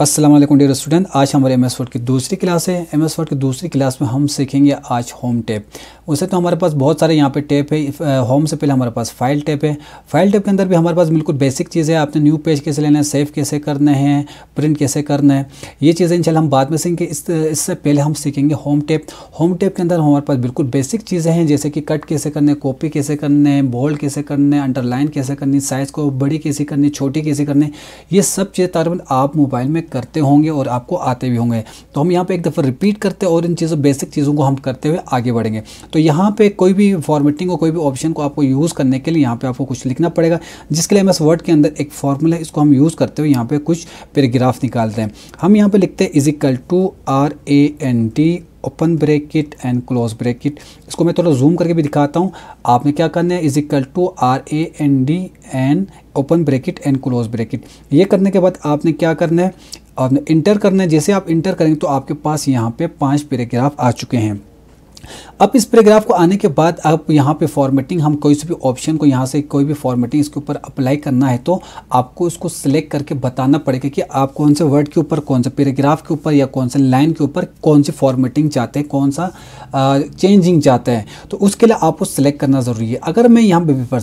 Aslam dear student आज हमारे M S word की दूसरी क्लास है एम एस वर्ड की दूसरी क्लास में हम सीखेंगे आज होम टैप वैसे तो हमारे पास बहुत सारे यहाँ पे टैप है होम से पहले हमारे पास फाइल टैप है फाइल टैप के अंदर भी हमारे पास बिल्कुल बेसिक चीज़ है आपने न्यू पेज कैसे लेना है सेव कैसे करना है प्रिंट कैसे करना है ये चीज़ें इन हम बाद में सीखेंगे इस इससे पहले हम सीखेंगे होम टैप होम टैप के अंदर हमारे पास बिल्कुल बेसिक चीज़ें हैं जैसे कि कट कैसे करने कॉपी कैसे करने बोल्ड कैसे करने अंडरलाइन कैसे करनी साइज़ को बड़ी कैसे करनी छोटी कैसे करनी ये सब चीज़ें तकरीबन आप मोबाइल में करते होंगे और आपको आते भी होंगे तो हम यहाँ पे एक दफ़ा रिपीट करते हैं और इन चीज़ों बेसिक चीज़ों को हम करते हुए आगे बढ़ेंगे तो यहाँ पे कोई भी फॉर्मेटिंग और कोई भी ऑप्शन को आपको यूज़ करने के लिए यहाँ पे आपको कुछ लिखना पड़ेगा जिसके लिए एम वर्ड के अंदर एक फार्मूला इसको हम यूज़ करते हुए यहाँ पर कुछ पैराग्राफ निकालते हैं हम यहाँ पर लिखते हैं is equal to R A N T open bracket and close bracket इसको मैं थोड़ा जूम करके भी दिखाता हूँ आपने क्या करना है is equal to R A N D and open bracket and close bracket ये करने के बाद आपने क्या करना है आपने इंटर करना है जैसे आप इंटर करेंगे तो आपके पास यहाँ पे पांच पैराग्राफ आ चुके हैं अब इस पैराग्राफ को आने के बाद आप यहाँ पे फॉर्मेटिंग हम कोई से भी ऑप्शन को यहाँ से कोई भी फॉर्मेटिंग इसके ऊपर अप्लाई करना है तो आपको इसको सिलेक्ट करके बताना पड़ेगा कि आप कौन से वर्ड के ऊपर कौन से पैराग्राफ के ऊपर या कौन से लाइन के ऊपर कौन सी फॉर्मेटिंग चाहते हैं कौन सा चेंजिंग चाहते हैं तो उसके लिए आपको सिलेक्ट करना ज़रूरी है अगर मैं यहाँ पर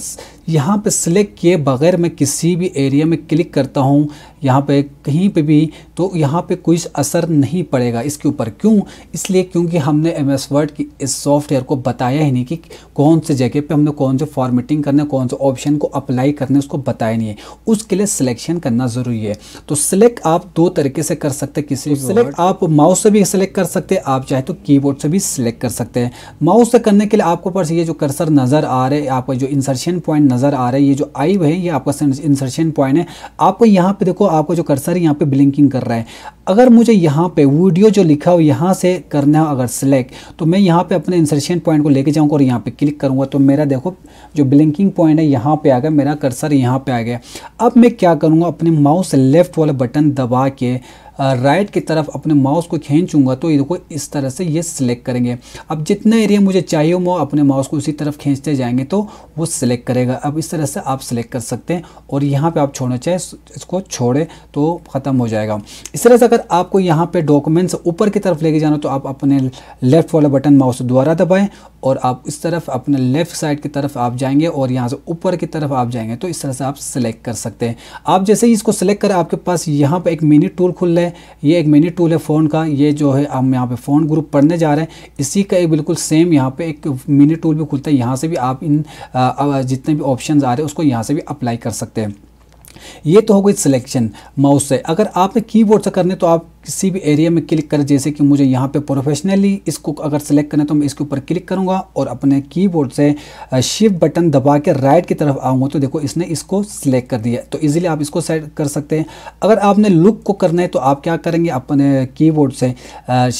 यहाँ पर सिलेक्ट किए बगैर मैं किसी भी एरिया में क्लिक करता हूँ यहाँ पे कहीं पे भी तो यहाँ पे कोई असर नहीं पड़ेगा इसके ऊपर क्यों इसलिए क्योंकि हमने एम एस वर्ड की इस सॉफ्टवेयर को बताया ही नहीं कि कौन से जगह पे हमने कौन से फॉर्मेटिंग करने कौन से ऑप्शन को अप्लाई करने उसको बताया नहीं है उसके लिए सिलेक्शन करना ज़रूरी है तो सिलेक्ट आप दो तरीके से कर सकते हैं किसी सिलेक्ट आप माउस से भी सिलेक्ट कर सकते हैं आप चाहे तो कीबोर्ड से भी सिलेक्ट कर सकते हैं माउस से करने के लिए आपको पास ये जो कर्सर नज़र आ रहा है आपका जो इंसर्शन पॉइंट नज़र आ रहा है ये जो आई है ये आपका इंसर्शन पॉइंट है आपको यहाँ पे देखो आपका जो कर्सर यहाँ पे ब्लिंकिंग कर रहा है अगर मुझे यहाँ पे वीडियो जो लिखा हो यहाँ से करना हो अगर सिलेक्ट तो मैं यहाँ पे अपने इंसर्शन पॉइंट को लेके जाऊँगा और यहाँ पे क्लिक करूँगा तो मेरा देखो जो ब्लिंकिंग पॉइंट है यहाँ पे आ गया मेरा कर्सर यहाँ पे आ गया अब मैं क्या करूँगा अपने माउस लेफ्ट वाला बटन दबा के राइट की तरफ अपने माउस को खींचूंगा तो ये देखो इस तरह से ये सिलेक्ट करेंगे अब जितना एरिया मुझे चाहिए मैं अपने माउस को उसी तरफ खींचते जाएंगे तो वो सिलेक्ट करेगा अब इस तरह से आप सिलेक्ट कर सकते हैं और यहाँ पर आप छोड़ना चाहें इसको छोड़े तो ख़त्म हो जाएगा इस तरह से अगर आपको यहाँ पर डॉक्यूमेंट्स ऊपर की तरफ लेके जाना तो आप अपने लेफ्ट वाला बटन माउस द्वारा दबाएँ और आप इस तरफ अपने लेफ़्ट साइड की तरफ आप जाएंगे और यहाँ से ऊपर की तरफ आप जाएंगे तो इस तरह से आप सेलेक्ट कर सकते हैं आप जैसे ही इसको सेलेक्ट करें आपके पास यहाँ पर एक मिनी टूल खुल रहा है ये एक मिनी टूल है फ़ोन का ये जो है हम यहाँ पर फ़ोन ग्रुप पढ़ने जा रहे हैं इसी का एक बिल्कुल सेम यहाँ पर एक मिनी टूल भी खुलता है यहाँ से भी आप इन जितने भी ऑप्शन आ रहे हैं उसको यहाँ से भी अप्लाई कर सकते हैं ये तो हो गई सिलेक्शन माउस से अगर आपने कीबोर्ड से करने तो आप किसी भी एरिया में क्लिक करें जैसे कि मुझे यहाँ पे प्रोफेशनली इसको अगर सेलेक्ट करना है तो मैं इसके ऊपर क्लिक करूँगा और अपने कीबोर्ड से शिफ्ट बटन दबा के राइट की तरफ आऊँगा तो देखो इसने इसको सिलेक्ट कर दिया तो इजीली आप इसको सेट कर सकते हैं अगर आपने लुक को करना है तो आप क्या करेंगे अपने की से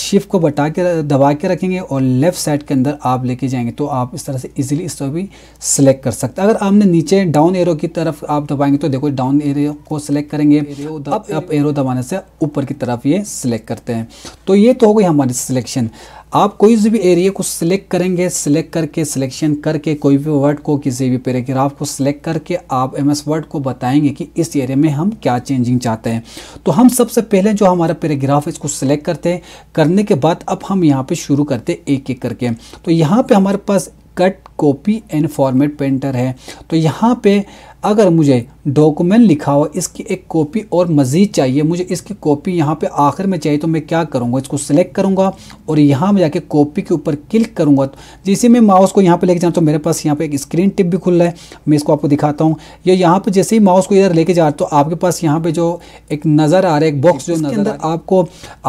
शिफ्ट को बटा के दबा के रखेंगे और लेफ्ट साइड के अंदर आप लेके जाएंगे तो आप इस तरह से ईजिली इसको भी सिलेक्ट कर सकते अगर आपने नीचे डाउन एरो की तरफ आप दबाएंगे तो देखो डाउन एरो को सिलेक्ट करेंगे अब आप एरो दबाने से ऊपर की तरफ ये सिलेक्ट करते हैं तो ये तो हो गई हमारी सिलेक्शन आप कोई भी एरिया को सिलेक्ट करेंगे सिलेक्ट करके सिलेक्शन करके कोई भी वर्ड को किसी भी पैराग्राफ को सिलेक्ट करके आप एम एस वर्ड को बताएंगे कि इस एरिया में हम क्या चेंजिंग चाहते हैं तो हम सबसे पहले जो हमारा पैराग्राफ इसको सिलेक्ट करते हैं करने के बाद अब हम यहाँ पे शुरू करते हैं एक एक करके तो यहाँ पर हमारे पास cut copy and format painter है तो यहाँ पर अगर मुझे डॉक्यूमेंट लिखा हुआ इसकी एक कॉपी और मज़ीद चाहिए मुझे इसकी कॉपी यहाँ पे आखिर में चाहिए तो मैं क्या करूँगा इसको सिलेक्ट करूँगा और यहाँ में जाके कॉपी के ऊपर क्लिक करूँगा जैसे मैं माउस को यहाँ पे लेके जाऊँ तो मेरे पास यहाँ पे एक स्क्रीन टिप भी खुल रहा है मैं इसको आपको दिखाता हूँ या यहाँ पर जैसे ही माउस को इधर लेके जा रहा तो आपके पास यहाँ पर जो एक नज़र आ रहा है एक बॉक्स जो नज़र आपको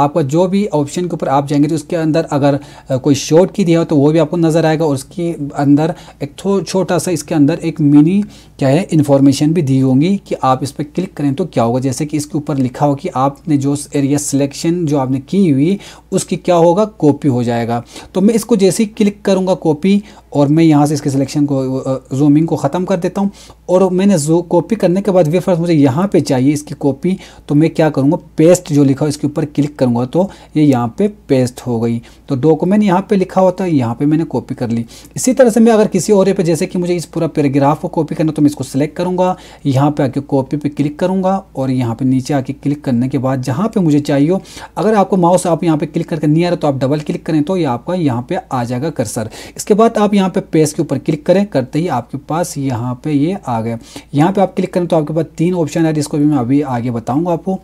आपका जो भी ऑप्शन के ऊपर आप जाएंगे तो उसके अंदर अगर कोई शॉर्ट की दिया हो तो वो भी आपको नज़र आएगा और उसके अंदर एक छोटा सा इसके अंदर एक मिनी क्या है इन्फॉर्मेशन भी दी होंगी कि आप इस पर क्लिक करें तो क्या होगा जैसे कि इसके ऊपर लिखा हो कि आपने जो एरिया सिलेक्शन जो आपने की हुई उसकी क्या होगा कॉपी हो जाएगा तो मैं इसको जैसे ही क्लिक करूँगा कॉपी और मैं यहाँ से इसके सिलेक्शन को जूमिंग को ख़त्म कर देता हूँ और मैंने जो कॉपी करने के बाद वे मुझे यहाँ पे चाहिए इसकी कॉपी तो मैं क्या करूँगा पेस्ट जो लिखा हो इसके ऊपर क्लिक करूँगा तो ये यह यहाँ पे पेस्ट हो गई तो डॉक्यूमेंट यहाँ पे लिखा होता है यहाँ पे मैंने कॉपी कर ली इसी तरह से मैं अगर किसी और पे जैसे कि मुझे इस पूरा पैराग्राफ को कॉपी करना तो मैं इसको सिलेक्ट करूँगा यहाँ पर आके कॉपी पर क्लिक करूँगा और यहाँ पर नीचे आके क्लिक करने के बाद जहाँ पर मुझे चाहिए हो अगर आपको माउस आप यहाँ पर क्लिक करके नहीं आ रहा तो आप डबल क्लिक करें तो ये आपका यहाँ पर आ जाएगा कर्सर इसके बाद आप यहाँ यहाँ पे पेज के ऊपर क्लिक करें करते ही आपके पास यहाँ पे ये आ गए यहाँ पे आप क्लिक करें तो आपके पास तीन ऑप्शन है जिसको भी मैं अभी आगे बताऊंगा आपको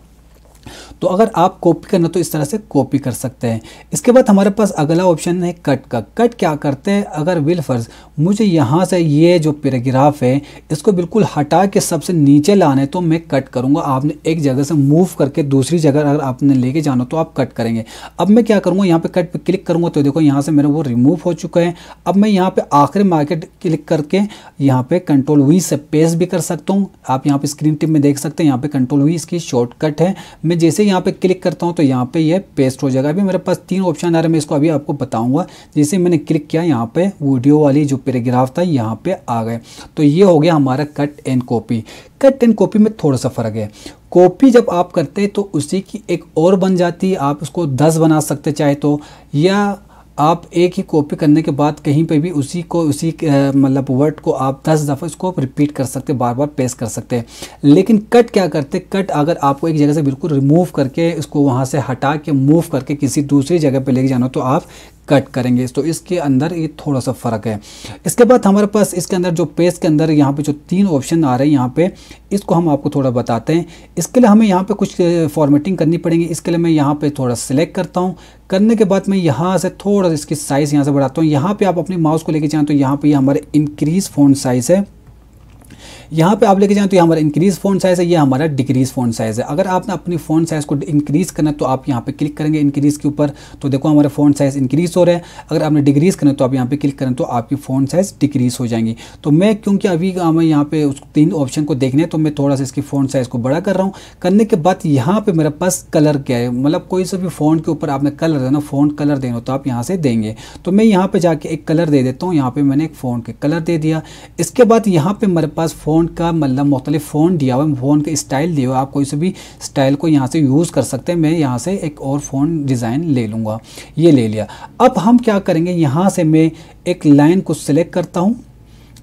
तो अगर आप कॉपी करना तो इस तरह से कॉपी कर सकते हैं इसके बाद हमारे पास अगला ऑप्शन है कट का कट क्या करते हैं अगर विल फर्ज मुझे यहाँ से ये जो पैराग्राफ है इसको बिल्कुल हटा के सबसे नीचे लाने तो मैं कट करूँगा आपने एक जगह से मूव करके दूसरी जगह अगर आपने लेके जाना तो आप कट करेंगे अब मैं क्या करूँगा यहाँ पर कट पर क्लिक करूँगा तो देखो यहाँ से मेरे वो रिमूव हो चुके हैं अब मैं यहाँ पर आखिरी मार्केट क्लिक करके यहाँ पर कंट्रोल वी से पेस्ट भी कर सकता हूँ आप यहाँ पर स्क्रीन टिप में देख सकते हैं यहाँ पर कंट्रोल वी इसकी शॉर्टकट है मैं जैसे यहाँ पे क्लिक करता हूँ तो यहाँ पे ये यह पेस्ट हो जाएगा अभी मेरे पास तीन ऑप्शन आ रहे हैं मैं इसको अभी आपको बताऊँगा जैसे मैंने क्लिक किया यहाँ पे वीडियो वाली जो पैराग्राफ था यहाँ पे आ गए तो ये हो गया हमारा cut and copy cut and copy में थोड़ा सा फ़र्क है कॉपी जब आप करते हैं तो उसी की एक और बन जाती है आप उसको दस बना सकते चाहे तो या आप एक ही कॉपी करने के बाद कहीं पे भी उसी को उसी मतलब वर्ड को आप दस दफ़ा इसको रिपीट कर सकते बार बार पेस्ट कर सकते हैं लेकिन कट क्या करते कट अगर आपको एक जगह से बिल्कुल रिमूव करके इसको वहाँ से हटा के मूव करके किसी दूसरी जगह पर लेके जाना हो तो आप कट करेंगे तो इसके अंदर ये थोड़ा सा फ़र्क है इसके बाद हमारे पास इसके अंदर जो पेज के अंदर यहाँ पे जो तीन ऑप्शन आ रहे हैं यहाँ पे इसको हम आपको थोड़ा बताते हैं इसके लिए हमें यहाँ पे कुछ फॉर्मेटिंग करनी पड़ेगी इसके लिए मैं यहाँ पे थोड़ा सिलेक्ट करता हूँ करने के बाद मैं यहाँ से थोड़ा इसकी साइज़ यहाँ से बढ़ाता हूँ यहाँ पर आप अपने माउस को लेके जाएँ तो यहाँ पर यह हमारे इंक्रीज़ फ़ोन साइज़ है यहाँ पे आप लेके जाए तो ये हमारा इंक्रीज़ फोन साइज़ है ये हमारा डिक्रीज़ फ़ोन साइज़ है अगर आपने अपनी फ़ोन साइज़ को इंक्रीज़ करना तो आप यहाँ पे क्लिक करेंगे इंक्रीज़ के ऊपर तो देखो हमारा फोन साइज़ इंक्रीज़ हो रहा है अगर आपने डिक्रीज़ करना तो आप यहाँ पे क्लिक करें तो आपकी फ़ोन साइज़ डिक्रीज़ हो जाएंगी तो मैं क्योंकि अभी हमें यहाँ पे उस तीन ऑप्शन को देखने तो मैं थोड़ा सा इसकी फ़ोन साइज़ को बड़ा कर रहा हूँ करने के बाद यहाँ पे मेरे पास कलर क्या है मतलब कोई सा भी फोन के ऊपर आपने कलर देना फोन कलर देना तो आप यहाँ से देंगे तो मैं यहाँ पर जाके एक कलर दे देता हूँ यहाँ पर मैंने एक फ़ोन के कलर दे दिया इसके बाद यहाँ पर मेरे पास फ़ोन फ़ोन का मतलब मुख्तलि फोन दिया हुआ है फ़ोन का स्टाइल दिया हुआ आप कोई से भी स्टाइल को यहाँ से यूज़ कर सकते हैं मैं यहाँ से एक और फ़ोन डिज़ाइन ले लूँगा ये ले लिया अब हम क्या करेंगे यहाँ से मैं एक लाइन को सिलेक्ट करता हूँ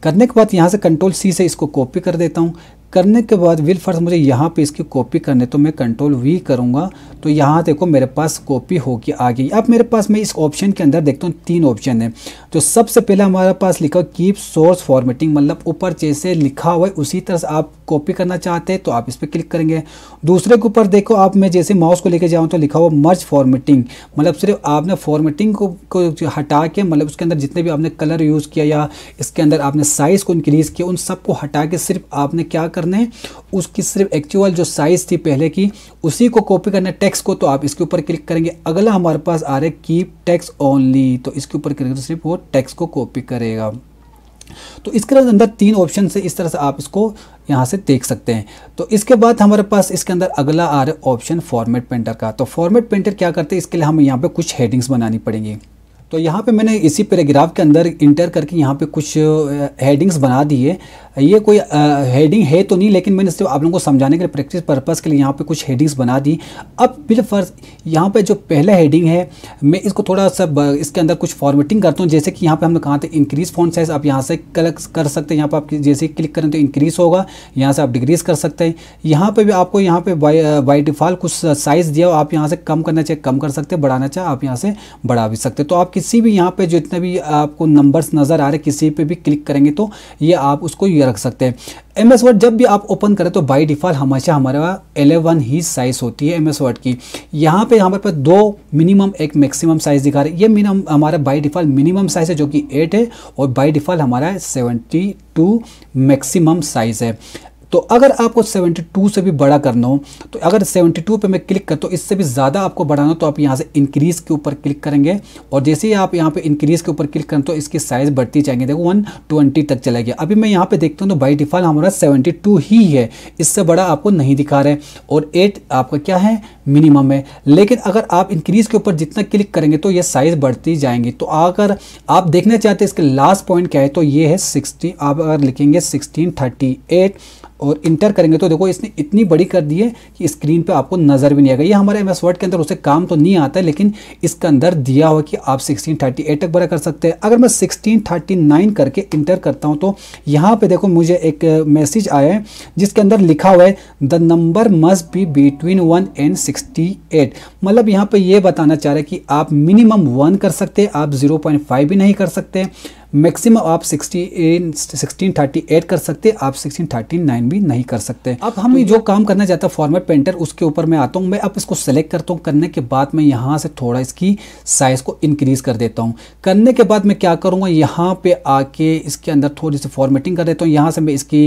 करने के बाद यहाँ से कंट्रोल सी से इसको कॉपी कर देता हूँ करने के बाद विल फर्स्ट मुझे यहाँ पे इसकी कॉपी करने तो मैं कंट्रोल वी करूँगा तो यहाँ देखो मेरे पास कॉपी होगी आ गई अब मेरे पास मैं इस ऑप्शन के अंदर देखता हूँ तीन ऑप्शन है तो सबसे पहले हमारे पास लिखा कीप सोर्स फॉर्मेटिंग मतलब ऊपर जैसे लिखा हुआ है उसी तरह से आप कॉपी करना चाहते हैं तो आप इस पर क्लिक करेंगे दूसरे के ऊपर देखो आप मैं जैसे माउस को लेकर जाऊँ तो लिखा हुआ मर्ज फॉर्मेटिंग मतलब सिर्फ आपने फॉर्मेटिंग को, को हटा के मतलब उसके अंदर जितने भी आपने कलर यूज़ किया या इसके अंदर आपने साइज़ को इंक्रीज़ किया उन सबको हटा के सिर्फ आपने क्या करना है उसकी सिर्फ एक्चुअल जो साइज़ थी पहले की उसी को कॉपी करना है टेक्स्ट को तो आप इसके ऊपर क्लिक करेंगे अगला हमारे पास आ रहा है कीप टेक्स ओनली तो इसके ऊपर क्लिक तो सिर्फ वो टेक्स को कॉपी करेगा तो इसके अंदर तीन ऑप्शन से इस तरह से आप इसको यहाँ से देख सकते हैं तो इसके बाद हमारे पास इसके अंदर अगला आ रहा है ऑप्शन फॉर्मेट पेंटर का तो फॉर्मेट पेंटर क्या करते हैं इसके लिए हमें यहाँ पे कुछ हेडिंग्स बनानी पड़ेंगी तो यहाँ पे मैंने इसी पैराग्राफ के अंदर इंटर करके यहाँ पे कुछ हेडिंग्स बना दिए ये कोई हेडिंग है तो नहीं लेकिन मैंने सिर्फ आप लोगों को समझाने के लिए प्रैक्टिस पर्पज़ के लिए यहाँ पे कुछ हेडिंग्स बना दी अब मेरे फर्ज यहाँ पे जो पहला हेडिंग है मैं इसको थोड़ा सा इसके अंदर कुछ फॉर्मेटिंग करता हूँ जैसे कि यहाँ पे हमने कहा था इंक्रीज़ फॉन्ट साइज़ आप यहाँ से कलेक्ट कर सकते हैं यहाँ पर आप जैसे क्लिक करें तो इंक्रीज़ होगा यहाँ से आप डिक्रीज़ कर सकते हैं यहाँ पर भी आपको यहाँ पर बाई डिफ़ाल्ट कुछ साइज़ दिया आप यहाँ से कम करना चाहिए कम कर सकते हैं बढ़ाना चाहे आप यहाँ से बढ़ा भी सकते तो आप किसी भी यहाँ पे जितने भी आपको नंबर्स नज़र आ रहे किसी पे भी क्लिक करेंगे तो ये आप उसको ये रख सकते हैं एम एस वर्ड जब भी आप ओपन करें तो बाई डिफ़ॉल्ट हमेशा हमारे पास एलेवन ही साइज़ होती है एम एस वर्ड की यहाँ पे हमारे पास दो मिनिमम एक मैक्सिमम साइज़ दिखा रहे ये मिनिमम हमारा बाई डिफ़ॉल्ट मिनिमम साइज़ है जो कि एट है और बाई डिफ़ॉल्ट हमारा सेवेंटी टू मैक्सिमम साइज़ है तो अगर आपको 72 से भी बड़ा करना हो तो अगर 72 पे मैं क्लिक करता तो हूँ इससे भी ज़्यादा आपको बढ़ाना हो तो आप यहाँ से इंक्रीज़ के ऊपर क्लिक करेंगे और जैसे ही आप यहाँ पे इंक्रीज़ के ऊपर क्लिक करें तो इसकी साइज़ बढ़ती जाएंगे देखो 120 तक चला गया अभी मैं यहाँ पे देखता हूँ तो बाई डिफ़ॉल्ट हमारा सेवेंटी ही है इससे बड़ा आपको नहीं दिखा रहा है और एट आपका क्या है मिनिमम है लेकिन अगर आप इंक्रीज़ के ऊपर जितना क्लिक करेंगे तो ये साइज़ बढ़ती जाएंगी तो अगर आप देखना चाहते हैं इसके लास्ट पॉइंट क्या है तो ये है सिक्सटी आप अगर लिखेंगे सिक्सटीन थर्टी एट और इंटर करेंगे तो देखो इसने इतनी बड़ी कर दी है कि स्क्रीन पे आपको नज़र भी नहीं आएगा ये हमारे एम एस वर्ड के अंदर उसे काम तो नहीं आता है लेकिन इसके अंदर दिया हुआ कि आप 1638 तक बड़ा कर सकते हैं अगर मैं 1639 करके इंटर करता हूँ तो यहाँ पे देखो मुझे एक मैसेज आया है जिसके अंदर लिखा हुआ है the number must be between one and sixty मतलब यहाँ पर यह बताना चाह रहे हैं कि आप मिनिमम वन कर सकते आप ज़ीरो भी नहीं कर सकते मैक्सिमम आप सिक्सटीन सिक्सटीन थर्टी एट कर सकते आप सिक्सटीन थर्टी नाइन भी नहीं कर सकते अब हम तो जो काम करना चाहता हैं फॉर्मेट पेंटर उसके ऊपर मैं आता हूँ मैं अब इसको सेलेक्ट करता हूँ करने के बाद मैं यहाँ से थोड़ा इसकी साइज़ को इंक्रीज़ कर देता हूँ करने के बाद मैं क्या करूँगा यहाँ पर आके इसके अंदर थोड़ी सी फॉर्मेटिंग कर देता हूँ यहाँ से मैं इसकी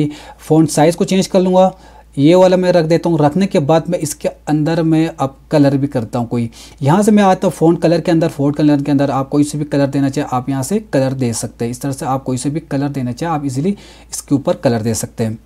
फ़ोन साइज़ को चेंज कर लूँगा ये वाला मैं रख देता हूँ रखने के बाद मैं इसके अंदर मैं अब कलर भी करता हूँ कोई यहाँ से मैं आता हूँ फोन कलर के अंदर फोन कलर के अंदर आप कोई से भी कलर देना चाहे आप यहाँ से कलर दे सकते हैं इस तरह से आप कोई से भी कलर देना चाहे आप इजीली इसके ऊपर कलर दे सकते हैं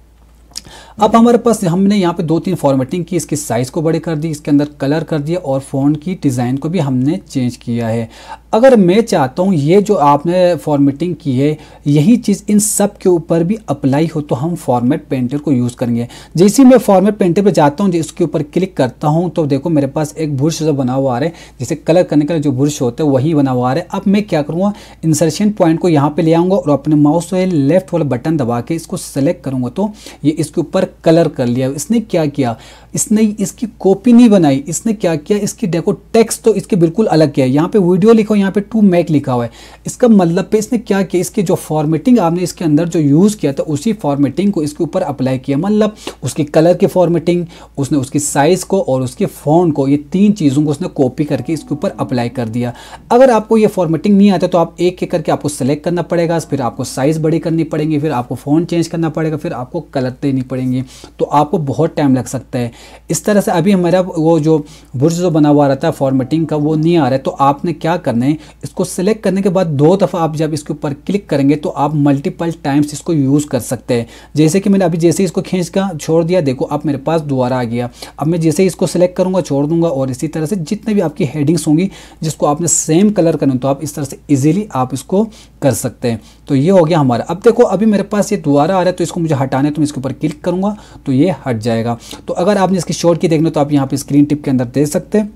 अब हमारे पास हमने यहाँ पे दो तीन फॉर्मेटिंग की इसकी साइज़ को बड़े कर दी इसके अंदर कलर कर दिया और फ़ोन की डिज़ाइन को भी हमने चेंज किया है अगर मैं चाहता हूँ ये जो आपने फॉर्मेटिंग की है यही चीज़ इन सब के ऊपर भी अप्लाई हो तो हम फॉर्मेट पेंटर को यूज़ करेंगे जैसे मैं फॉर्मेट पेंटर पर जाता हूँ जिसके ऊपर क्लिक करता हूँ तो देखो मेरे पास एक बुरश जो बना हुआ आ रहा है जैसे कलर करने का जो बुरश होता है वही बना हुआ आ रहा है अब मैं क्या करूँगा इंसर्शन पॉइंट को यहाँ पर ले आऊँगा और अपने माउस से लेफ्ट वाला बटन दबा के इसको सेलेक्ट करूँगा तो ये इसके ऊपर कलर कर लिया इसने क्या किया इसने इसकी कॉपी नहीं बनाई इसने क्या किया इसकी देखो टेक्स्ट तो इसके बिल्कुल अलग किया यहाँ पे वीडियो लिखो यहाँ पे टू मैक लिखा हुआ है इसका मतलब पे इसने क्या किया इसके जो फॉर्मेटिंग आपने इसके अंदर जो यूज़ किया था उसी फॉर्मेटिंग को इसके ऊपर अप्लाई किया मतलब उसके कलर की फॉर्मेटिंग उसने उसकी साइज़ को और उसके फोन को ये तीन चीज़ों को उसने कॉपी करके इसके ऊपर अप्लाई कर दिया अगर आपको ये फॉर्मेटिंग नहीं आता तो आप एक एक करके आपको सेलेक्ट करना पड़ेगा फिर आपको साइज़ बड़ी करनी पड़ेगी फिर आपको फ़ोन चेंज करना पड़ेगा फिर आपको कलर देनी पड़ेंगे तो आपको बहुत टाइम लग सकता है इस तरह से अभी हमारा वो जो बुर्ज जो बना हुआ रहता है फॉर्मेटिंग का वो नहीं आ रहा है तो आपने क्या करना है हैं इसको सिलेक्ट करने के बाद दो दफ़ा आप जब इसके ऊपर क्लिक करेंगे तो आप मल्टीपल टाइम्स इसको यूज़ कर सकते हैं जैसे कि मैंने अभी जैसे इसको खींच का छोड़ दिया देखो आप मेरे पास दोबारा आ गया अब मैं जैसे ही इसको सिलेक्ट करूँगा छोड़ दूंगा और इसी तरह से जितने भी आपकी हेडिंग्स होंगी जिसको आपने सेम कलर करना तो आप इस तरह से ईजिली आप इसको कर सकते हैं तो ये हो गया हमारा अब देखो अभी मेरे पास ये दोबारा आ रहा है तो इसको मुझे हटाने तो मैं इसके ऊपर क्लिक करूँगा तो ये हट जाएगा तो अगर आपने इसकी शॉर्ट की देखना तो आप यहाँ पर स्क्रीन टिप के अंदर दे सकते हैं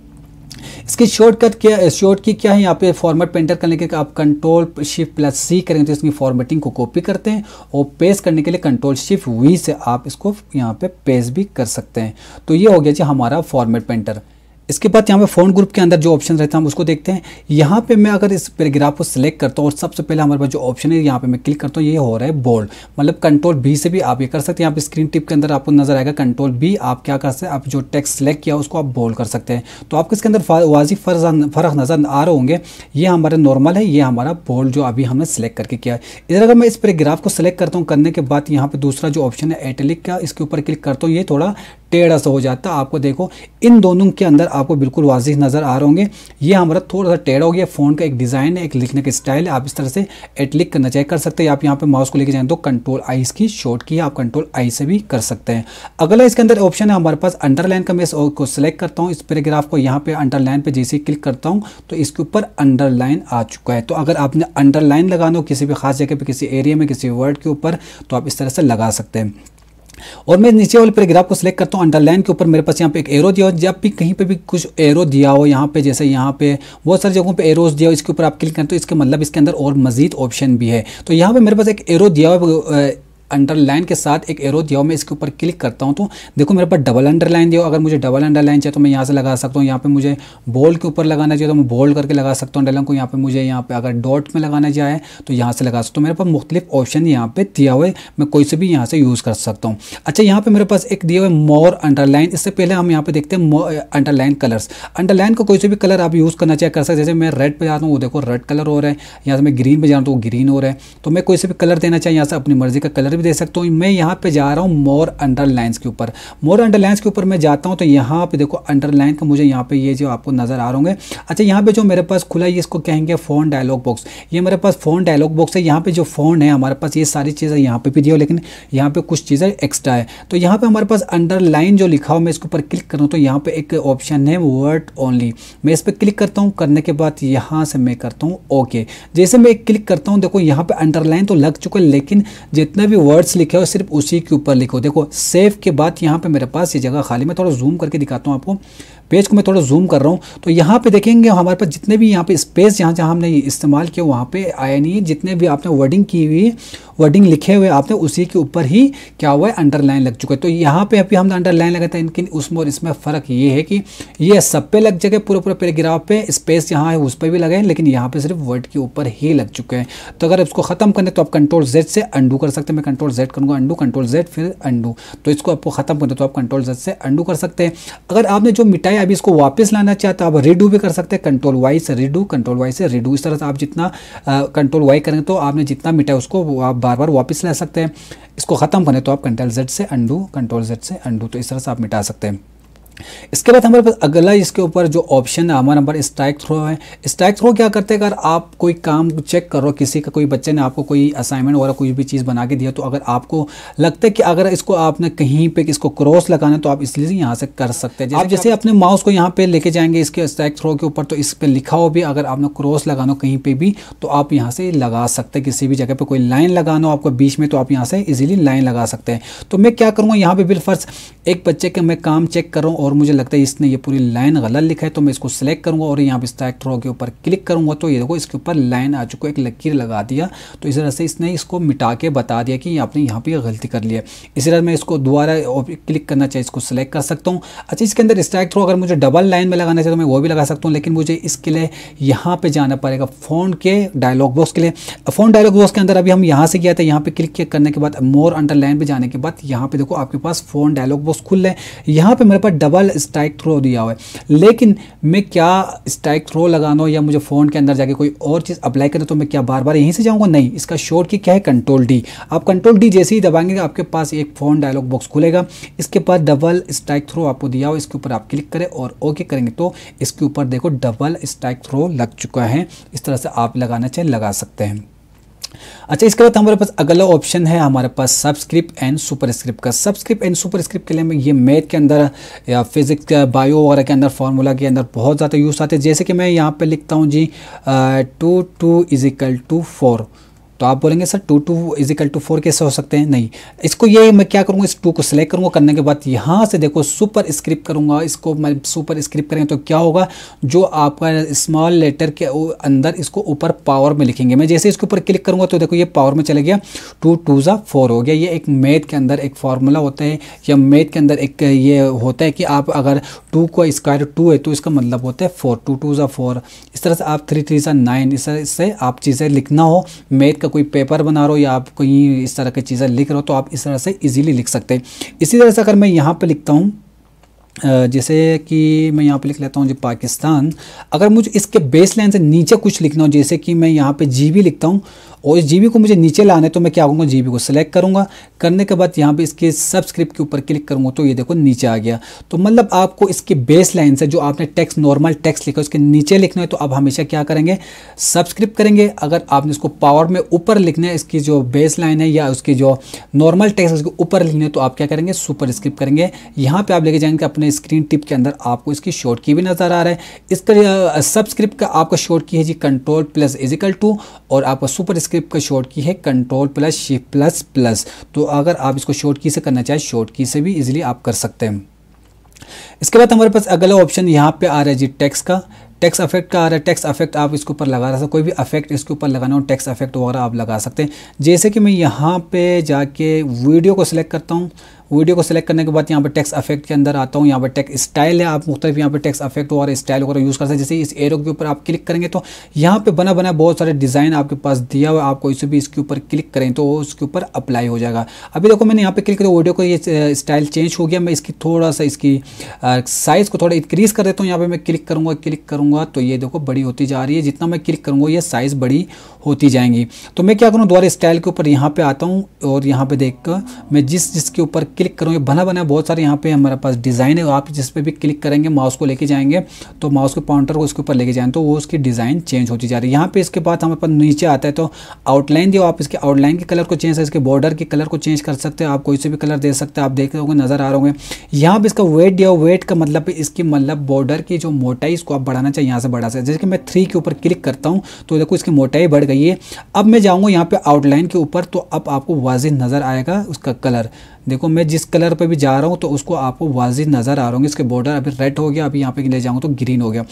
इसकी शॉर्टकट क्या शॉर्ट की क्या है यहाँ पे फॉर्मेट पेंटर करने के आप कंट्रोल शिफ्ट प्लस सी करेंगे तो इसकी फॉर्मेटिंग को कॉपी करते हैं और पेस्ट करने के लिए कंट्रोल शिफ्ट वी से आप इसको यहाँ पे पेस्ट भी कर सकते हैं तो ये हो गया जी हमारा फॉर्मेट पेंटर इसके बाद यहाँ पे फोन ग्रुप के अंदर जो ऑप्शन रहता है हम उसको देखते हैं यहाँ पे मैं अगर इस पैराग्राफ को सिलेक्ट करता हूँ और सबसे पहले हमारे पास जो ऑप्शन है यहाँ पे मैं क्लिक करता हूँ ये हो रहा है बोल्ड मतलब कंट्रोल बी से भी आप ये कर सकते हैं यहाँ पे स्क्रीन टिप के अंदर आपको नजर आएगा कंट्रोल बी आप क्या कर सकते हैं आप जो टेक्स्ट सेलेक्ट किया उसको आप बोल्ड कर सकते हैं तो आपको इसके अंदर वाजी फ़र्क नज़र आ रहे होंगे ये हमारे नॉर्मल है ये हमारा बोल्ड जो अभी हमने सेलेक्ट करके किया है इधर अगर मैं इस पैराग्राफ को सिलेक्ट करता हूँ करने के बाद यहाँ पे दूसरा जो ऑप्शन है एटलिक का इसके ऊपर क्लिक करता हूँ ये थोड़ा टेढ़ा सा हो जाता है आपको देखो इन दोनों के अंदर आपको बिल्कुल वाजिह नज़र आ रहे होंगे ये हमारा थोड़ा सा टेढ़ा हो गया फ़ोन का एक डिज़ाइन है एक लिखने का स्टाइल है आप इस तरह से एट लिख करना चेक कर सकते हैं आप यहाँ पे माउस को लेके जाएँ तो कंट्रोल आई इसकी शॉर्ट की है आप कंट्रोल आई से भी कर सकते हैं अगला इसके अंदर ऑप्शन है हमारे पास अंडरलाइन का मैं इसको सिलेक्ट करता हूँ इस पैराग्राफ को यहाँ पर अंडरलाइन पर जैसे क्लिक करता हूँ तो इसके ऊपर अंडरलाइन आ चुका है तो अगर आपने अंडरलाइन लगाना हो किसी भी खास जगह पर किसी एरिया में किसी वर्ड के ऊपर तो आप इस तरह से लगा सकते हैं और मैं नीचे वाले पैराग्राफ को सिलेक्ट करता हूँ अंडरलाइन के ऊपर मेरे पास यहाँ पे एक एरो दिया हो जब भी कहीं पे भी कुछ एरो दिया हो यहाँ पे जैसे यहाँ पे बहुत सारी जगहों पे एरोज दिया हो इसके ऊपर आप क्लिक करते हो इसका मतलब इसके अंदर और मजीद ऑप्शन भी है तो यहाँ पे मेरे पास एक एरो दिया हुआ अंडरलाइन के साथ एक एरो दिया हो मैं इसके ऊपर क्लिक करता हूँ तो देखो मेरे पास डबल अंडरलाइन दिया हो अगर मुझे डबल अंडरलाइन चाहिए तो मैं यहाँ से लगा सकता हूँ यहाँ पे मुझे बोल्ड के ऊपर लगाना चाहिए तो मैं बोल्ड करके लगा सकता हूँ अंडरलाइन को यहाँ पे मुझे यहाँ पे अगर डॉट में लगाना चाहे तो यहाँ से लगा सकता हूँ तो मेरे पास मुख्तलिफ ऑप्शन यहाँ पर दिया हुआ है मैं कोई से भी यहाँ से यूज़ कर सकता हूँ अच्छा यहाँ पर मेरे पास एक दिया हुआ है मोर अंडरलाइन इससे पहले हम यहाँ पर देखते हैं अंडरलाइन कलर्स अंडरलाइन का कोई से भी कलर आप यूज़ करना चाहिए कर सकते जैसे मैं रेड पर जाता हूँ वो देखो रेड कलर हो रहा है यहाँ से मैं ग्रीन पर जाता हूँ वो तो ग्रीन हो रहा है तो मैं कोई से भी कलर देना चाहिए यहाँ से अपनी मर्जी का कलर भी देख सकता हूँ मैं यहाँ पे जा रहा हूँ मोर अंडरलाइंस के ऊपर मोर अंडरलाइंस के ऊपर मैं जाता हूँ तो यहाँ पे देखो अंडरलाइन का मुझे यहाँ पे ये जो आपको नज़र आ रहे अच्छा यहाँ पे जो मेरे पास खुला है इसको कहेंगे फ़ोन डायलॉग बॉक्स ये मेरे पास फ़ोन डायलॉग बॉक्स है यहाँ पे जो फ़ोन है हमारे पास ये सारी चीज़ें यहाँ पे भी दी हो लेकिन यहाँ पे कुछ चीज़ें एक्स्ट्रा है तो यहाँ पे हमारे पास अंडरलाइन जो लिखा हो मैं इसके ऊपर क्लिक करूँ तो यहाँ पे एक ऑप्शन है वर्ड ओनली मैं इस पर क्लिक करता हूँ करने के बाद यहाँ से मैं करता हूँ ओके जैसे मैं क्लिक करता हूँ देखो यहाँ पे अंडरलाइन तो लग चुका है लेकिन जितना भी वर्ड्स लिखे हो सिर्फ उसी के ऊपर लिखो देखो सेव के बाद यहाँ पे मेरे पास ये जगह खाली मैं थोड़ा जूम करके दिखाता हूँ आपको पेज को मैं थोड़ा जूम कर रहा हूँ तो यहाँ पे देखेंगे हमारे पास जितने भी यहाँ पे स्पेस जहाँ जहाँ हमने इस्तेमाल किया वहाँ पे आया नहीं है जितने भी आपने वर्डिंग की हुई वर्डिंग लिखे हुए आपने उसी के ऊपर ही क्या हुआ है अंडरलाइन लग चुका है तो यहाँ पे अभी हमने अंडरलाइन लगा था लेकिन उसमें और इसमें फ़र्क ये है कि ये सब पे लग जाएगा पूरे पूरे पैराग्राफ पे स्पेस यहाँ है उस पर भी लगे लेकिन यहाँ पे सिर्फ वर्ड के ऊपर ही लग चुके हैं तो अगर इसको ख़त्म करने तो आप कंट्रोल जेड से अंडू कर सकते हैं मैं कंट्रोल जेड करूँगा अंडू कंट्रोल जेड फिर अंडू तो इसको आपको ख़त्म करने तो आप कंट्रोल जेड से अंडू कर सकते हैं अगर आपने जो मिटाई है अभी इसको वापस लाना चाहते तो आप रीडू भी कर सकते हैं कंट्रोल वाई से रीडू कंट्रोल वाई से रीडू इस तरह से आप जितना कंट्रोल वाई करेंगे तो आपने जितना मिटा उसको आप बार बार वापस ला सकते हैं इसको ख़त्म करें तो आप कंट्रोल जेड से अंडू कंट्रोल जेड से अंडू तो इस तरह से आप मिटा सकते हैं इसके बाद हमारे पास अगला इसके ऊपर जो ऑप्शन है हमारा नंबर स्ट्राइक थ्रो है स्ट्राइक थ्रो क्या करते हैं अगर आप कोई काम चेक करो किसी का कोई बच्चे ने आपको कोई असाइनमेंट वगैरह कोई भी चीज़ बना के दिया तो अगर आपको लगता है कि अगर इसको आपने कहीं पे इसको क्रॉस लगाना है तो आप इसलिए यहाँ से कर सकते हैं आप जैसे अपने माउस को यहाँ पे लेके जाएंगे इसके स्ट्राइक थ्रो के ऊपर तो इस पर लिखा हो भी अगर आपने क्रॉस लगाना हो कहीं पर भी तो आप यहाँ से लगा सकते हैं किसी भी जगह पर कोई लाइन लगाना हो आपको बीच में तो आप यहाँ से ईजिली लाइन लगा सकते हैं तो मैं क्या करूँगा यहाँ पर बिल फर्स्ट एक बच्चे का मैं काम चेक कर रहा हूँ और और मुझे लगता है इसने ये पूरी लाइन गलत लिखा है तो मैं इसको सेलेक्ट करूँगा और यहाँ पर स्टैक थ्रो के ऊपर क्लिक करूँगा तो ये देखो इसके ऊपर लाइन आ चुकी एक लकीर लगा दिया तो इस तरह से इसने इसको मिटा के बता दिया कि आपने यहाँ पर गलती कर लिया इसी तरह मैं इसको दोबारा क्लिक करना चाहिए इसको सेलेक्ट कर सकता हूँ अच्छा इसके अंदर स्टैक थ्रो अगर मुझे डबल लाइन में लगाना चाहिए तो मैं वो भी लगा सकता हूँ लेकिन मुझे इसके लिए यहाँ पर जाना पड़ेगा फ़ोन के डायलॉग बॉक्स के लिए फ़ोन डायलॉग बॉक्स के अंदर अभी हम यहाँ से किया था यहाँ पर क्लिक करने के बाद मोर अंडर लाइन पर जाने के बाद यहाँ पर देखो आपके पास फ़ोन डायलॉग बॉक्स खुल है यहाँ पर मेरे पास डबल डबल स्ट्राइक थ्रो दिया हुआ है लेकिन मैं क्या स्ट्राइक थ्रो लगाना हो या मुझे फ़ोन के अंदर जाके कोई और चीज़ अप्लाई करना तो मैं क्या बार बार यहीं से जाऊँगा नहीं इसका शोर की क्या है कंट्रोल डी आप कंट्रोल डी जैसे ही दबाएंगे आपके पास एक फ़ोन डायलॉग बॉक्स खुलेगा इसके पास डबल स्ट्राइक थ्रो आपको दिया हो इसके ऊपर आप क्लिक करें और ओके करेंगे तो इसके ऊपर देखो डबल स्ट्राइक थ्रो लग चुका है इस तरह से आप लगाना चाहें लगा सकते हैं अच्छा इसके बाद हमारे पास अगला ऑप्शन है हमारे पास सब्सक्रिप्ट एंड सुपर स्क्रिप्ट का सब्सक्रिप्ट एंड सुपर स्क्रिप्ट के लिए हमें ये मैथ के अंदर या फिजिक्स बायो वगैरह के अंदर फार्मूला के अंदर बहुत ज़्यादा यूज़ आते हैं जैसे कि मैं यहाँ पर लिखता हूँ जी two two equal to four तो आप बोलेंगे sir two two equal to four कैसे हो सकते हैं नहीं इसको ये मैं क्या करूँगा इस टू को सिलेक्ट करूँगा करने के बाद यहाँ से देखो सुपर स्क्रिप्ट करूँगा इसको मैं सुपर स्क्रिप्ट करेंगे तो क्या होगा जो आपका स्मॉल लेटर के अंदर इसको ऊपर पावर में लिखेंगे मैं जैसे इसके ऊपर क्लिक करूँगा तो देखो ये पावर में चले गया टू टू ज़ा फोर हो गया ये एक मैथ के अंदर एक फार्मूला होता है या मैथ के अंदर एक ये होता है कि आप अगर टू को स्क्वायर टू है तो इसका मतलब होता है फोर टू टू ज़ा फोर इस तरह से आप थ्री थ्री ज़ा नाइन इस तरह से आप चीज़ें लिखना हो मैथ का तो कोई पेपर बना रहे हो या आप कहीं इस तरह की चीज़ें लिख रहे हो तो आप इस तरह से ईजिली लिख सकते हैं इसी तरह से अगर मैं यहाँ पर लिखता हूँ जैसे कि मैं यहाँ पे लिख लेता हूँ जी पाकिस्तान अगर मुझे इसके बेस लाइन से नीचे कुछ लिखना हो जैसे कि मैं यहाँ पे जी भी लिखता हूँ और इस जीबी को मुझे नीचे लाना है तो मैं क्या करूँगा जीबी को सिलेक्ट करूँगा करने के बाद यहाँ पे इसके सब्सक्रिप्ट के ऊपर क्लिक करूँगा तो ये देखो नीचे आ गया तो मतलब आपको इसके बेस लाइन से जो आपने टेक्स्ट नॉर्मल टेक्स्ट लिखा उसके नीचे लिखना है तो आप हमेशा क्या करेंगे सब्सक्रिप्ट करेंगे अगर आपने इसको पावर में ऊपर लिखना है इसकी जो बेस लाइन है या उसकी जो नॉर्मल टेक्स्ट उसके ऊपर लिखना है तो आप क्या करेंगे सुपर स्क्रिप्ट करेंगे यहाँ पर आप लेके जाएंगे अपने स्क्रीन टिप के अंदर आपको इसकी शॉर्ट की भी नज़र आ रहा है इसका सब्सक्रिप्ट का आपका शॉर्ट की है जी कंट्रोल प्लस इजिकल टू और आपका सुपर स्क्रिप्ट का शॉर्ट की है control plus shift plus plus तो अगर आप इसको शॉर्ट की से करना चाहें शॉर्ट की से भी इजीली आप कर सकते हैं इसके बाद हमारे पास अगला ऑप्शन यहाँ पे आ रहा है जी टैक्स का टैक्स अफेक्ट का आ रहा है टैक्स अफेक्ट आप इसके ऊपर लगा रहा सकते कोई भी अफेक्ट इसके ऊपर लगाना हो टैक्स अफेक्ट वगैरह आप लगा सकते हैं जैसे कि मैं यहाँ पे जाके वीडियो को सिलेक्ट करता हूँ वीडियो को सिलेक्ट करने के बाद यहाँ पर टेक्स अफेक्ट के अंदर आता हूँ यहाँ पर टेक्स स्टाइल है आप मुख्तलिफ यहाँ पर टेक्स अफेक्ट और स्टाइल वगैरह यूज़ कर सकते हैं जैसे इस एरो के ऊपर आप क्लिक करेंगे तो यहाँ पर बना बना बहुत सारे डिज़ाइन आपके पास दिया हुआ आप कोई से भी इसके ऊपर क्लिक करें तो उसके ऊपर अप्लाई हो जाएगा अभी देखो मैंने यहाँ पर क्लिक करी वीडियो को ये स्टाइल चेंज हो गया मैं इसकी थोड़ा सा इसकी साइज़ को थोड़ा इंक्रीज़ कर देता हूँ यहाँ पर मैं क्लिक करूँगा क्लिक करूँगा तो ये देखो बड़ी होती जा रही है जितना मैं क्लिक करूँगा ये साइज़ बड़ी होती जाएंगी तो मैं क्या करूँ दोबारा स्टाइल के ऊपर यहाँ पर आता हूँ और यहाँ पर देख कर मैं जिस जिसके ऊपर क्लिक करूँ ये बना बना बहुत सारे यहाँ पर हमारे पास डिज़ाइन है आप जिस पर भी क्लिक करेंगे माउस को लेके जाएंगे तो माउस के पाउंटर को उसके ऊपर लेके जाएँ तो वो उसकी डिज़ाइन चेंज होती जा रही है यहाँ पर इसके बाद हमारे पास नीचे आता है तो आउटलाइन दिया आप इसके आउटलाइन के कलर को चेंज इसके बॉर्डर के कलर को चेंज कर सकते हैं आप कोई से भी कलर दे सकते हैं आप देख रहे होंगे नज़र आ रहे होंगे यहाँ पर इसका वेट दिया वेट का मतलब इसकी मतलब बॉर्डर की जो मोटाई इसको आप बढ़ाना चाहिए यहाँ से बढ़ा सकते जैसे कि मैं थ्री के ऊपर क्लिक करता हूँ तो देखो इसकी मोटाई बढ़ लगाइए अब मैं जाऊँगा यहाँ पर आउटलाइन के ऊपर तो अब आपको वाजिब नज़र आएगा उसका कलर देखो मैं जिस कलर पर भी जा रहा हूँ तो उसको आपको वाजिद नज़र आ रहा हूँ इसके बॉर्डर अभी रेड हो गया अभी यहाँ पे ले जाऊँ तो ग्रीन हो गया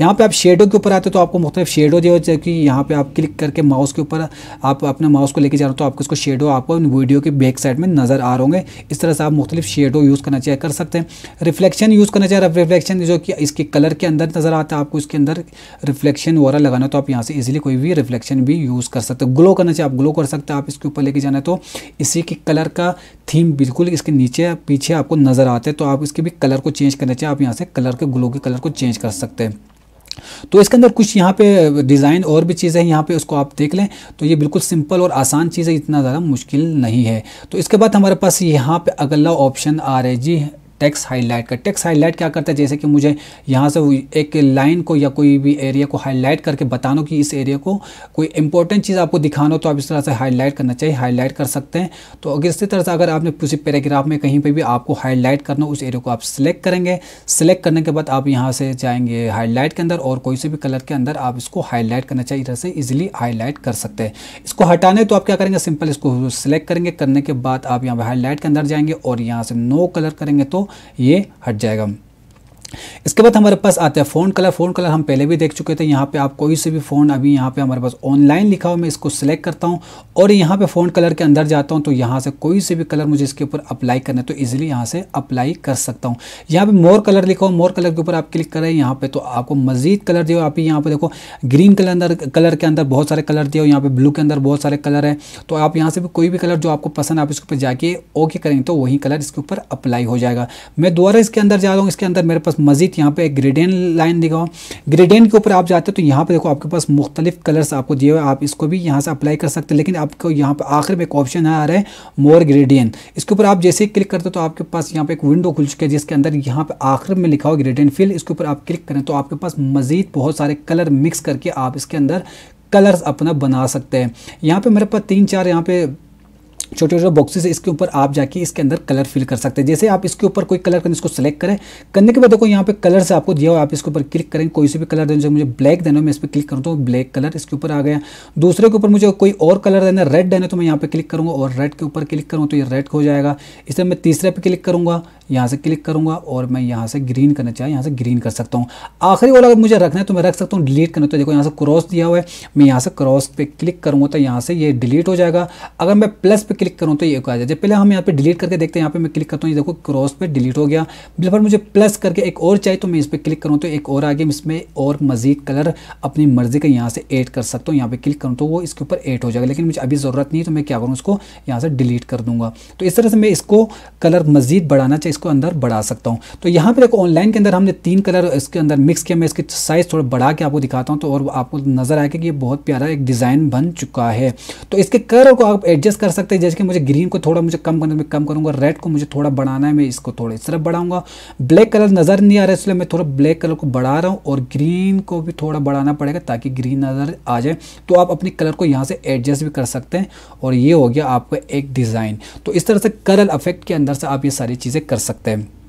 यहाँ पे आप शेडो के ऊपर आते तो आपको मुख्तलिफ शेडो जो है कि यहाँ पे आप क्लिक करके माउस के ऊपर आप अपने माउस को लेके जा रहे हो तो आपको इसको शेडो आपको वीडियो के बैक साइड में नज़र आ रहे इस तरह से आप मुख्तलिफ शेडो यूज़ करना चाहिए कर सकते हैं रिफ्लेक्शन यूज़ करना चाहिए रिफ्लेक्शन जो कि इसके कलर के अंदर नज़र आता है आपको इसके अंदर रिफ्लेक्शन वगैरह लगाना तो आप यहाँ से ईजिली कोई भी रिफ्लेक्शन भी यूज़ कर सकते हो ग्लो करना चाहिए आप ग्लो कर सकते हैं आप इसके ऊपर लेके जाना तो इसी के कलर का थीम बिल्कुल इसके नीचे पीछे आपको नज़र आते हैं तो आप इसके भी कलर को चेंज करना चाहिए आप यहाँ से कलर के ग्लो के कलर को चेंज कर सकते हैं तो इसके अंदर कुछ यहाँ पे डिज़ाइन और भी चीज़ें हैं यहाँ पे उसको आप देख लें तो ये बिल्कुल सिंपल और आसान चीज़ है इतना ज़्यादा मुश्किल नहीं है तो इसके बाद हमारे पास यहाँ पे अगला ऑप्शन आ रहा है जी टेक्स हाईलाइट का टेक्स हाईलाइट क्या करता है जैसे कि मुझे यहाँ से एक लाइन को या कोई भी एरिया को हाईलाइट करके बताना कि इस एरिया को कोई इंपॉर्टेंट चीज़ आपको दिखाना हो तो आप इस तरह से हाईलाइट करना चाहिए हाईलाइट कर सकते हैं तो अगर इसी तरह से अगर आपने किसी पैराग्राफ में कहीं पर भी आपको हाईलाइट करना उस एरिया को आप सिलेक्ट करेंगे सिलेक्ट करने के बाद आप यहाँ से जाएंगे हाईलाइट के अंदर और कोई से भी कलर के अंदर आप इसको हाईलाइट करना चाहिए इधर से ईजिली हाईलाइट कर सकते हैं इसको हटाने तो आप क्या करेंगे सिंपल इसको सिलेक्ट करेंगे करने के बाद आप यहाँ पर हाईलाइट के अंदर जाएंगे और यहाँ से नो कलर करेंगे तो ये हट जाएगा इसके बाद हमारे पास आते हैं फ़ोन कलर फ़ोन कलर हम पहले भी देख चुके थे यहाँ पे आप कोई से भी फ़ोन अभी यहाँ पे हमारे पास ऑनलाइन लिखा हुआ मैं इसको सिलेक्ट करता हूँ और यहाँ पे फ़ोन कलर के अंदर जाता हूँ तो यहाँ से कोई से भी कलर मुझे इसके ऊपर अप्लाई करना है तो इजीली यहाँ से अप्लाई कर सकता हूँ यहाँ पर मोर कलर लिखा हो मोर कलर के ऊपर आप क्लिक करें यहाँ पर तो आपको मजीद कलर दिया आप यहाँ पर देखो ग्रीन कलर अंदर कलर के अंदर बहुत सारे कलर दिए हो यहाँ पर ब्लू के अंदर बहुत सारे कलर है तो आप यहाँ से भी कोई भी कलर जो आपको पसंद आप इसके ऊपर जाके ओके करेंगे तो वही कलर इसके ऊपर अप्लाई हो जाएगा मैं दोबारा इसके अंदर जा रहा हूँ इसके अंदर मेरे पास मज़ीद यहाँ पे एक ग्रेडियन लाइन दिखाओ ग्रेडियन के ऊपर आप जाते हो तो यहाँ पे देखो आपके पास मुख्तलिफ कलर्स आपको दिए हुए आप इसको भी यहाँ से अप्लाई कर सकते हैं लेकिन आपको यहाँ पर आखिर में एक ऑप्शन आ रहा है मोर ग्रेडियन इसके ऊपर आप जैसे ही क्लिक करते हो तो आपके पास यहाँ पे एक विंडो खुल चुकी है जिसके अंदर यहाँ पर आखिर में लिखा हो ग्रेडियन फिल इसके ऊपर आप क्लिक करें तो आपके पास मज़ीद बहुत सारे कलर मिक्स करके आप इसके अंदर कलर्स अपना बना सकते हैं यहाँ पे मेरे पास तीन चार यहाँ पे छोटे छोटे बॉक्सेस इसके ऊपर आप जाके इसके अंदर कलर फिल कर सकते हैं जैसे आप इसके ऊपर कोई कलर करें इसको सेलेक्ट करें करने के बाद देखो यहाँ पे कलर से आपको दिया हुआ आप इसके ऊपर क्लिक करें कोई से भी कलर देना मुझे ब्लैक देना मैं इस पर क्लिक करूँ तो ब्लैक कलर इसके ऊपर आ गया दूसरे के ऊपर मुझे कोई और कलर देना रेड देना तो मैं यहाँ पर क्लिक करूँगा और रेड के ऊपर क्लिक करूँ तो ये रेड हो जाएगा इस मैं तीसरे पर क्लिक करूँगा यहाँ से क्लिक करूँगा और मैं यहाँ से ग्रीन करना चाहिए यहाँ से ग्रीन कर सकता हूँ आखिरी वाला अगर मुझे रखना है तो मैं रख सकता हूँ डिलीट करना तो देखो यहाँ से क्रॉस दिया हुआ है मैं यहाँ से क्रॉस पे क्लिक करूँगा तो यहाँ से ये डिलीट हो जाएगा अगर मैं प्लस पे क्लिक करूँ तो ये आ जाए पहले हम यहाँ पर डिलीट करके देखते हैं यहाँ पे मैं क्लिक करता हूँ ये देखो क्रॉस पे डिलीट हो गया बिल्कुल मुझे प्लस करके एक और चाहिए तो मैं इस पर क्लिक करूँ तो एक और आ गया इसमें और मजीद कलर अपनी मर्जी का यहाँ से एड कर सकता हूँ यहाँ पर क्लिक करूँ तो वो इसके ऊपर एड हो जाएगा लेकिन मुझे अभी ज़रूरत नहीं है तो मैं क्या करूँ उसको यहाँ से डिलीट कर दूँगा तो इस तरह से मैं इसको कलर मजीद बढ़ाना चाहिए इसको अंदर बढ़ा सकता हूँ तो यहाँ पर देखो ऑनलाइन के अंदर हमने तीन कलर इसके अंदर मिक्स किया मैं इसके साइज़ थोड़ा बढ़ा के आपको दिखाता हूँ तो और आपको नज़र आएगा कि ये बहुत प्यारा एक डिज़ाइन बन चुका है तो इसके कलर को आप एडजस्ट कर सकते हैं जैसे कि मुझे ग्रीन को थोड़ा मुझे कम करना मैं कम करूँगा रेड को मुझे थोड़ा बढ़ाना है मैं इसको थोड़ा इस तरफ बढ़ाऊँगा ब्लैक कलर नज़र नहीं आ रहा इसलिए मैं थोड़ा ब्लैक कलर को बढ़ा रहा हूँ और ग्रीन को भी थोड़ा बढ़ाना पड़ेगा ताकि ग्रीन नज़र आ जाए तो आप अपने कलर को यहाँ से एडजस्ट भी कर सकते हैं और ये हो गया आपका एक डिज़ाइन तो इस तरह से कलर अफेक्ट के अंदर से आप ये सारी चीज़ें कर सकते हैं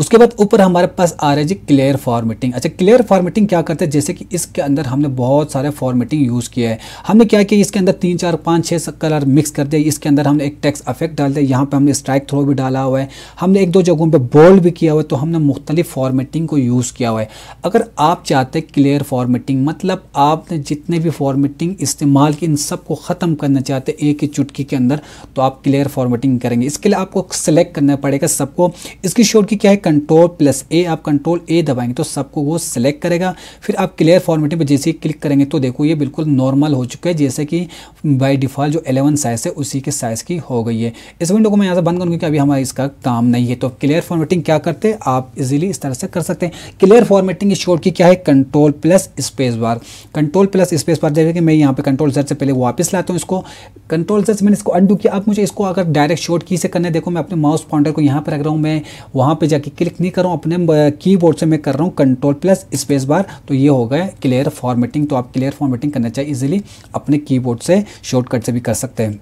उसके बाद ऊपर हमारे पास आ रहा है जी क्लियर फॉर्मेटिंग अच्छा क्लियर फॉर्मेटिंग क्या करते हैं जैसे कि इसके अंदर हमने बहुत सारे फॉर्मेटिंग यूज़ किया है हमने क्या किया इसके अंदर तीन चार पाँच छः कलर मिक्स कर दिया इसके अंदर हमने एक टेक्स अफेक्ट डाल दिया यहाँ पर हमने स्ट्राइक थ्रो भी डाला हुआ है हमने एक दो जगहों पर बोल्ड भी किया हुआ है तो हमने मुख्तलि फॉर्मेटिंग को यूज़ किया हुआ है अगर आप चाहते हैं क्लियर फॉर्मेटिंग मतलब आपने जितने भी फॉर्मेटिंग इस्तेमाल की इन सब को ख़त्म करना चाहते हैं एक ही चुटकी के अंदर तो आप क्लियर फॉर्मेटिंग करेंगे इसके लिए आपको सेलेक्ट करना पड़ेगा सबको इसकी शोर कि क्या है कंट्रोल प्लस ए आप कंट्रोल ए दबाएंगे तो सबको वो सिलेक्ट करेगा फिर आप क्लियर फॉर्मेटिंग पर जैसे ही क्लिक करेंगे तो देखो ये बिल्कुल नॉर्मल हो चुका है जैसे कि बाई डिफ़ॉल्ट जो एलेवन साइज़ है उसी के साइज़ की हो गई है इस विंडो को मैं यहाँ से बंद करूँ क्योंकि अभी हमारा इसका काम नहीं है तो क्लियर फॉर्मेटिंग क्या करते हैं आप इजिली इस तरह से कर सकते हैं क्लियर फॉर्मेटिंग इस शॉर्ट की क्या है control plus space bar control plus space bar जैसे कि मैं यहाँ पे कंट्रोल सेट से पहले वापस लाता हूँ इसको कंट्रोल सेट से मैंने इसको अंडू किया अब मुझे इसको अगर डायरेक्ट शॉर्ट की से करने देखो मैं अपने माउस पॉइंटर को यहाँ पर रख रहा हूँ मैं वहाँ पे जाके क्लिक नहीं कर रहा हूँ अपने कीबोर्ड से मैं कर रहा हूँ कंट्रोल प्लस स्पेस बार तो ये हो गया क्लियर फॉर्मेटिंग तो आप क्लियर फॉर्मेटिंग करना चाहिए इजिली अपने कीबोर्ड से शॉर्टकट से भी कर सकते हैं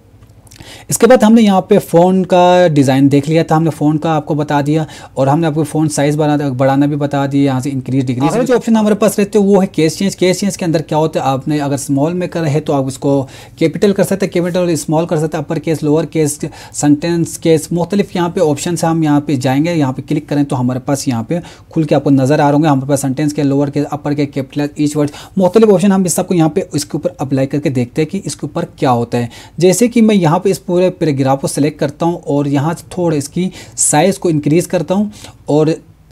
इसके बाद हमने यहाँ पे फ़ोन का डिज़ाइन देख लिया था हमने फ़ोन का आपको बता दिया और हमने आपको फ़ोन साइज़ बना बढ़ाना भी बता दिया यहाँ से इंक्रीज डिक्रीज जो ऑप्शन हमारे पास रहते हैं वो है केस चेंज केस चेंज के अंदर क्या होता है आपने अगर स्मॉल में कर है तो आप उसको कैपिटल कर सकते हैं कैपिटल और स्मॉल कर सकते हैं upper case lower case sentence case मुख्तलिफ यहाँ पे ऑप्शन से हम यहाँ पे जाएंगे यहाँ पे क्लिक करें तो हमारे पास यहाँ पे खुल के आपको नज़र आ रहा हमारे पास सेंटेंस के lower case upper case capital each word मुख्तलिफ ऑप्शन हम इस सबको यहाँ पे इसके ऊपर अप्लाई करके देखते हैं कि इसके ऊपर क्या होता है जैसे कि मैं यहाँ पर पे इस पूरे पैराग्राफ को सिलेक्ट करता हूँ और यहाँ थोड़ा इसकी साइज़ को इंक्रीज़ करता हूँ और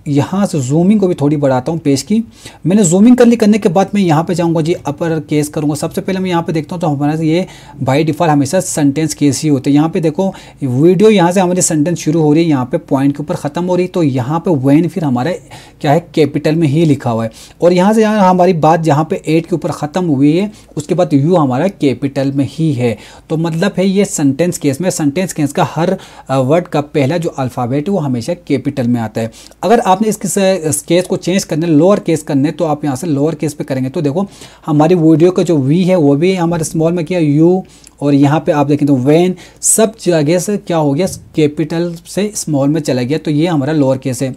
यहाँ से जूमिंग को भी थोड़ी बढ़ाता हूँ पेज की मैंने जूमिंग कर ली करने के बाद मैं यहाँ पे जाऊँगा जी अपर केस करूँगा सबसे पहले मैं यहाँ पे देखता हूँ तो हमारा ये बाई डिफ़ॉल्ट हमेशा सेंटेंस केस ही होते हैं यहाँ पे देखो वीडियो यहाँ से हमारी सेंटेंस शुरू हो रही है यहाँ पर पॉइंट के ऊपर ख़त्म हो रही तो यहाँ पर वैन फिर हमारा क्या है कैपिटल में ही लिखा हुआ है और यहाँ से यहाँ हमारी बात जहाँ पर एट के ऊपर ख़त्म हुई है उसके बाद यू हमारा कैपिटल में ही है तो मतलब है ये सेंटेंस केस में सेंटेंस केस का हर वर्ड का पहला जो अल्फ़ाबेट है वो हमेशा कैपिटल में आता है अगर आप आपने इस केस को चेंज करने लोअर केस करने तो आप यहाँ से लोअर केस पे करेंगे तो देखो हमारी वीडियो का जो वी है वो भी हमारे स्मॉल में किया यू और यहाँ पे आप देखें तो वैन सब जगह से क्या हो गया कैपिटल से स्मॉल में चला गया तो ये हमारा लोअर केस है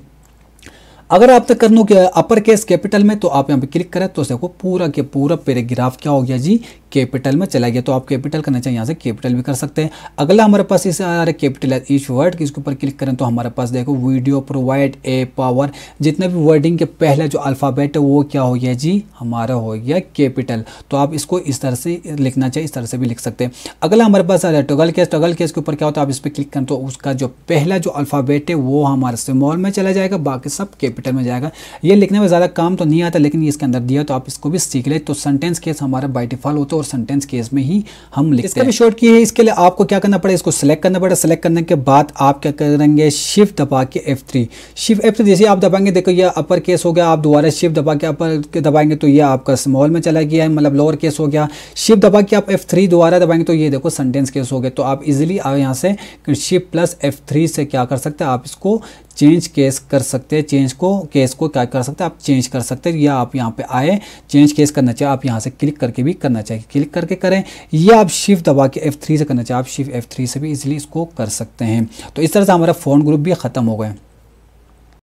अगर आप तक कर लो अपर केस कैपिटल में तो आप यहाँ पे क्लिक करें तो देखो पूरा के पूरा पैराग्राफ क्या हो गया जी कैपिटल में चला गया तो आप कैपिटल करना चाहिए यहाँ से कैपिटल भी कर सकते हैं अगला हमारे पास इसे आ रहा है कैपिटल ईच वर्ड के इसके ऊपर क्लिक करें तो हमारे पास देखो वीडियो प्रोवाइड ए पावर जितने भी वर्डिंग के पहले जो अल्फ़ाबेट है वो क्या हो गया जी हमारा हो गया कैपिटल तो आप इसको इस तरह से लिखना चाहिए इस तरह से भी लिख सकते हैं अगला हमारे पास आ रहा है टगल केस टगल केस के ऊपर क्या होता है आप इस पर क्लिक करें तो उसका जो पहला जो अल्फ़ाबेट है वो हमारे मॉल में चला जाएगा बाकी सब कैपिटल में जाएगा ये लिखने में ज़्यादा काम तो नहीं आता लेकिन इसके अंदर दिया तो आप इसको भी सीख ले तो सेंटेंस केस हमारा बाई डिफॉल्ट होता तो और सेंटेंस केस में ही हम लिखते इसका भी शॉर्ट की है इसके लिए आपको क्या करना पड़ेगा इसको सिलेक्ट करना पड़ेगा सिलेक्ट करने के बाद आप क्या करेंगे शिफ्ट दबा के F three shift F three जैसे आप दबाएंगे देखो ये अपर केस हो गया आप दोबारा शिफ्ट दबा के अपर के दबाएंगे तो ये आपका स्मॉल में चला गया है मतलब लोअर केस हो गया शिफ्ट दबा के आप एफ थ्री दोबारा दबाएंगे तो ये देखो सेंटेंस केस हो गया तो आप इजिली आप यहाँ से शिफ्ट प्लस एफ थ्री से क्या कर सकते हैं आप इसको चेंज केस कर सकते हैं चेंज को केस को क्या कर सकते हैं आप चेंज कर सकते हैं या आप यहाँ पे आए चेंज केस करना चाहिए आप यहाँ से क्लिक करके भी करना चाहिए क्लिक करके करें या आप शिफ्ट दबा के एफ से करना चाहें आप शिफ्ट एफ से भी इजिली इसको कर सकते हैं तो इस तरह से हमारा फ़ोन ग्रुप भी ख़त्म हो गया